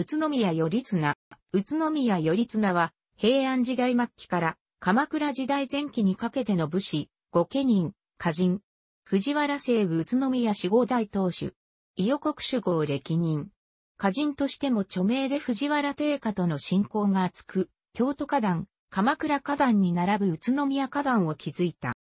宇都宮頼綱。宇都宮頼綱は、平安時代末期から、鎌倉時代前期にかけての武士、御家人、歌人。藤原西部宇都宮四五大当主。伊予国主号歴任。歌人としても著名で藤原定家との親交が厚く、京都花壇、鎌倉花壇に並ぶ宇都宮花壇を築いた。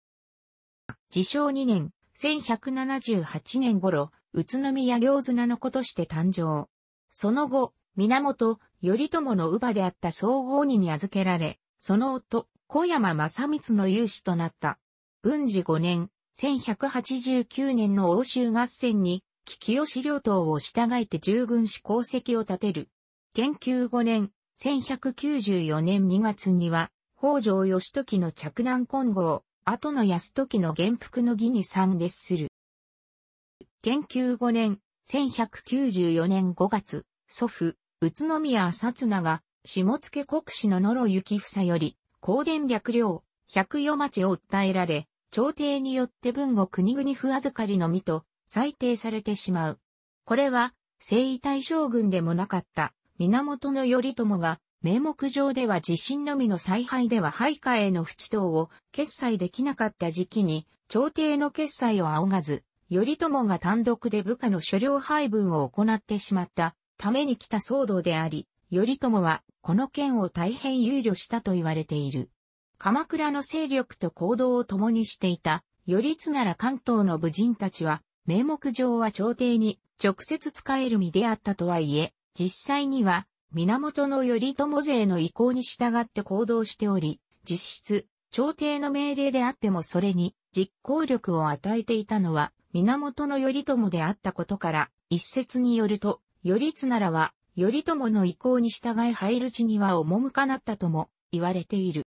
自称2年、1178年頃、宇都宮行綱の子として誕生。その後、源頼朝の乳母であった総合にに預けられ、その夫、小山正光の勇士となった。文治5年、1189年の欧州合戦に、清吉領党を従えて従軍し功績を立てる。研究5年、1194年2月には、北条義時の着難混合、後の安時の元服の儀に参列する。研究5年、1194年5月、祖父、宇都宮薩長が、下野国士の野呂幸房より、香伝略領、百余町を訴えられ、朝廷によって文後国々不預かりの身と、裁定されてしまう。これは、征夷大将軍でもなかった、源頼朝が、名目上では地震のみの采配では配下への不知等を決済できなかった時期に、朝廷の決済を仰がず、頼朝が単独で部下の所領配分を行ってしまったために来た騒動であり、頼朝はこの件を大変憂慮したと言われている。鎌倉の勢力と行動を共にしていた、頼綱ら関東の武人たちは、名目上は朝廷に直接使える身であったとはいえ、実際には、源頼朝勢の意向に従って行動しており、実質、朝廷の命令であってもそれに実行力を与えていたのは源頼朝であったことから、一説によると、頼綱らは、頼朝の意向に従い入る地には赴かなったとも言われている。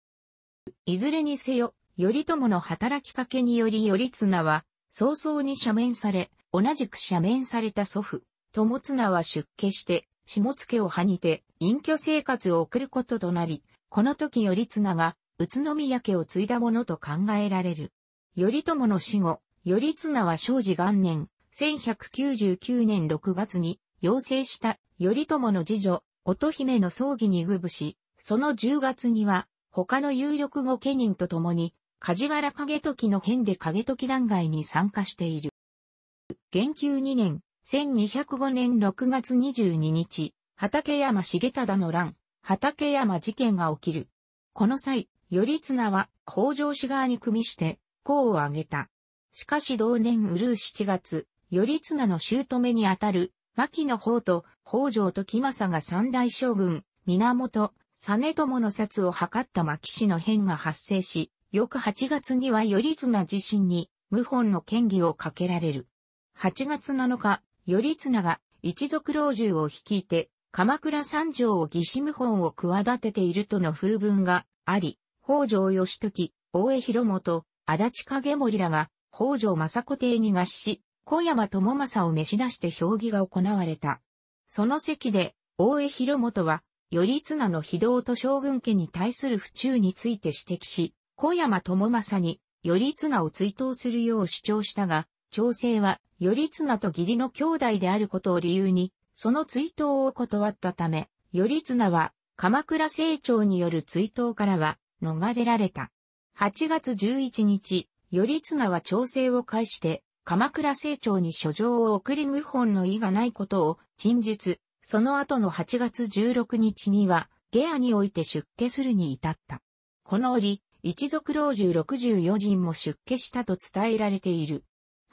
いずれにせよ、頼朝の働きかけにより頼綱は、早々に赦免され、同じく赦免された祖父、友綱は出家して、下けをはにて、隠居生活を送ることとなり、この時頼綱が、宇都宮家を継いだものと考えられる。頼朝の死後、頼綱は正治元年、1199年6月に、要請した頼朝の次女、乙姫の葬儀に遇部し、その10月には、他の有力御家人と共に、梶原景時の変で景時弾劾に参加している。元久2年、1205年6月22日、畠山重忠の乱、畠山事件が起きる。この際、頼綱は北条氏側に組みして、功を挙げた。しかし同年うるう7月、頼綱の姑にあたる牧野法と北条時政が三大将軍、源、実朝の殺を図った牧氏の変が発生し、翌8月には頼綱自身に、謀反の権威をかけられる。8月7日、頼綱が一族老中を率いて、鎌倉三条を義士謀反を企てているとの風文があり、北条義時、大江広元、足立影森らが、北条政子邸に合し、小山智政を召し出して評議が行われた。その席で、大江広元は、頼綱の非道と将軍家に対する不忠について指摘し、小山智政に、頼綱を追悼するよう主張したが、調整は、頼綱と義理の兄弟であることを理由に、その追悼を断ったため、頼綱は、鎌倉政長による追悼からは、逃れられた。8月11日、頼綱は調整を介して、鎌倉政長に書状を送り謀反の意がないことを陳述、その後の8月16日には、下屋において出家するに至った。この折、一族老中64人も出家したと伝えられている。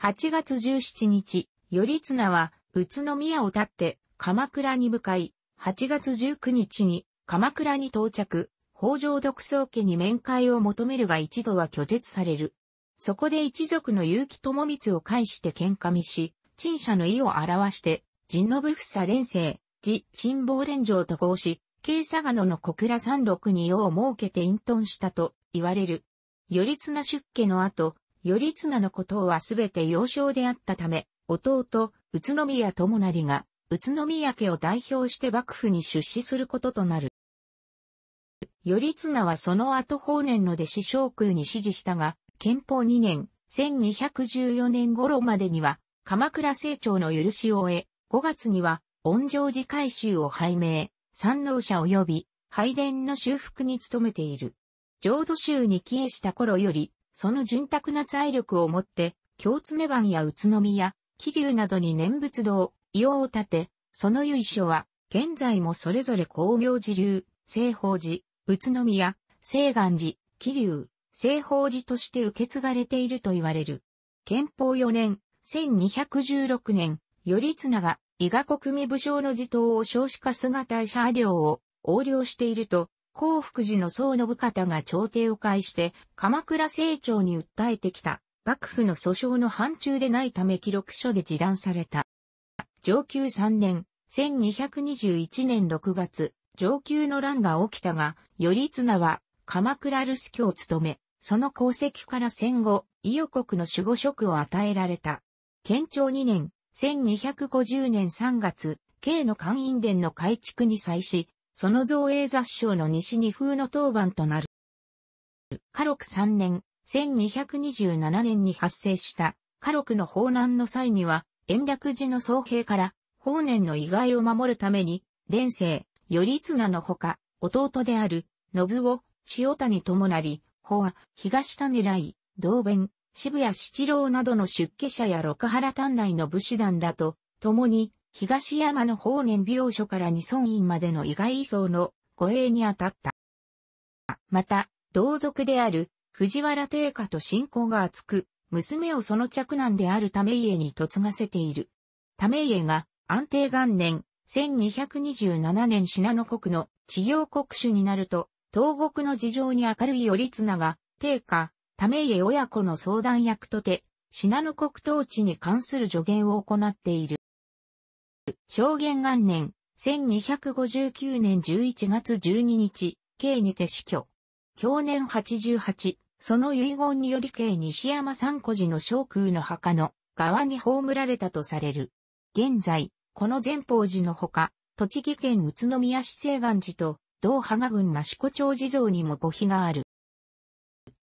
8月17日、頼綱は、宇都宮を立って、鎌倉に向かい、8月19日に、鎌倉に到着、北条独創家に面会を求めるが一度は拒絶される。そこで一族の結城智光を介して喧嘩見し、陳謝の意を表して、神信房連生、自陳望連城と合し、慶佐賀野の小倉三六に世を設けて隠遁したと言われる。頼綱出家の後、頼綱のことはすべて幼少であったため、弟、宇都宮友成が、宇都宮家を代表して幕府に出資することとなる。頼綱はその後法然の弟子将空に指示したが、憲法2年、1214年頃までには、鎌倉成長の許しを得、5月には、恩城寺改修を拝命、参納者及び、拝殿の修復に努めている。浄土宗に帰依した頃より、その潤沢な財力をもって、京常番や宇都宮、桐生などに念仏堂、硫黄を建て、その由緒は、現在もそれぞれ光明寺流、西方寺、宇都宮、西岸寺、桐生、正法寺として受け継がれていると言われる。憲法4年、1216年、頼綱が伊賀国民武将の地頭を少子化姿大社領を横領していると、幸福寺の僧の部方が朝廷を介して、鎌倉政庁に訴えてきた、幕府の訴訟の範疇でないため記録書で示談された。上級3年、1221年6月、上級の乱が起きたが、頼綱は鎌倉留守居を務め、その功績から戦後、伊予国の守護職を与えられた。県庁2年、1250年3月、慶の官院殿の改築に際し、その造営雑賞の西二風の当番となる。家禄3年、1227年に発生した家禄の法難の際には、延暦寺の僧兵から、法年の遺骸を守るために、連生、頼綱のほか、弟である、信夫、千代谷なり、保は、東種来、道弁、渋谷七郎などの出家者や六原丹内の武士団らと、共に、東山の法然病所から二村院までの意外移送の護衛に当たった。また、同族である藤原定家と信仰が厚く、娘をその嫡男であるため家に嫁がせている。ため家が安定元年、1227年品の国の治療国主になると、東国の事情に明るい頼綱が、定家、為家親子の相談役とて、信濃国統治に関する助言を行っている。正元元年、1259年11月12日、慶にて死去。享年88、その遺言により慶西山三古寺の昇空の墓の側に葬られたとされる。現在、この善方寺のほか、栃木県宇都宮市西岸寺と同派賀郡益子町地蔵にも墓碑がある。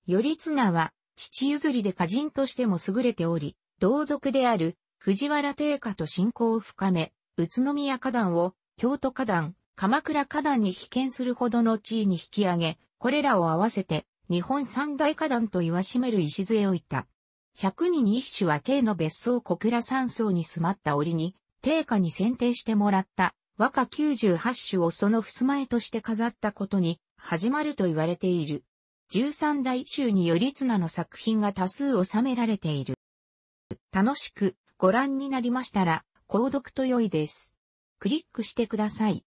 頼綱は、父譲りで歌人としても優れており、同族である藤原定家と親交を深め、宇都宮花壇を京都花壇、鎌倉花壇に被験するほどの地位に引き上げ、これらを合わせて日本三大花壇と言わしめる礎をいた。百人一首は慶の別荘小倉山荘に住まった折に、定家に選定してもらった和歌98首をその襖絵として飾ったことに始まると言われている。13代衆により綱の作品が多数収められている。楽しくご覧になりましたら、購読と良いです。クリックしてください。